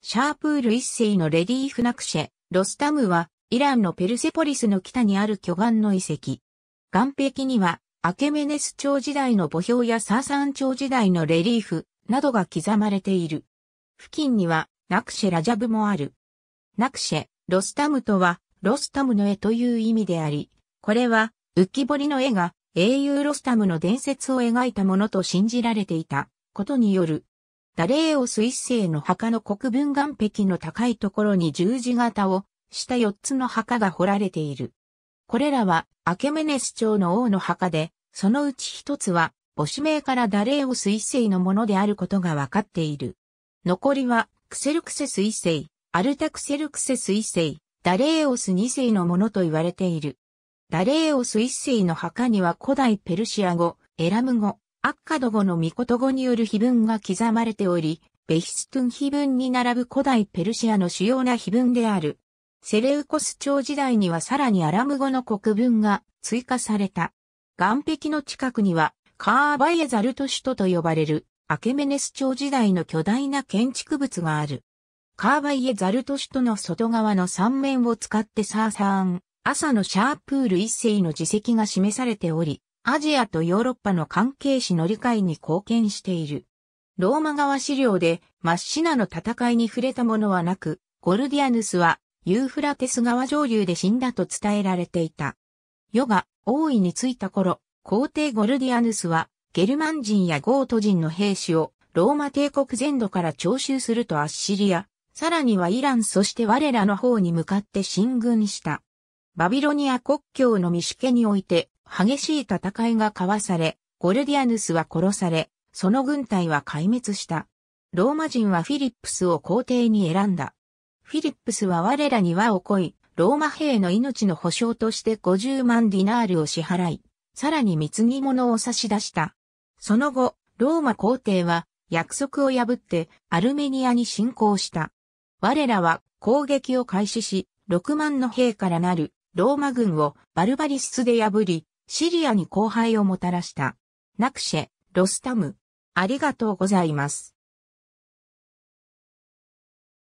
シャープール一世のレディーフナクシェ、ロスタムは、イランのペルセポリスの北にある巨岩の遺跡。岩壁には、アケメネス朝時代の墓標やサーサン朝時代のレリーフなどが刻まれている。付近には、ナクシェラジャブもある。ナクシェ、ロスタムとは、ロスタムの絵という意味であり、これは、浮き彫りの絵が英雄ロスタムの伝説を描いたものと信じられていたことによるダレーオス一世の墓の国分岩壁の高いところに十字型をした四つの墓が掘られている。これらは、アケメネス朝の王の墓で、そのうち一つは、母子名からダレーオス一世のものであることがわかっている。残りは、クセルクセス一世、アルタクセルクセス一世、ダレーオス二世のものと言われている。ダレーオス一世の墓には古代ペルシア語、エラム語、アッカド語のミコト語による碑文が刻まれており、ベヒストゥン碑文に並ぶ古代ペルシアの主要な碑文である。セレウコス朝時代にはさらにアラム語の国文が追加された。岩壁の近くにはカーバイエザルト首都と呼ばれるアケメネス朝時代の巨大な建築物がある。カーバイエザルト首都の外側の3面を使ってサーサーン、朝のシャープール一世の自石が示されており、アジアとヨーロッパの関係史の理解に貢献している。ローマ側資料でマッシナの戦いに触れたものはなく、ゴルディアヌスはユーフラテス川上流で死んだと伝えられていた。世が王位についた頃、皇帝ゴルディアヌスはゲルマン人やゴート人の兵士をローマ帝国全土から徴収するとアッシリア、さらにはイランそして我らの方に向かって進軍した。バビロニア国境の未シケにおいて激しい戦いが交わされ、ゴルディアヌスは殺され、その軍隊は壊滅した。ローマ人はフィリップスを皇帝に選んだ。フィリップスは我らに和をい、ローマ兵の命の保証として50万ディナールを支払い、さらに貢ぎ物を差し出した。その後、ローマ皇帝は約束を破ってアルメニアに侵攻した。我らは攻撃を開始し、6万の兵からなるローマ軍をバルバリスで破り、シリアに荒廃をもたらした。ナクシェ、ロスタム。ありがとうございます。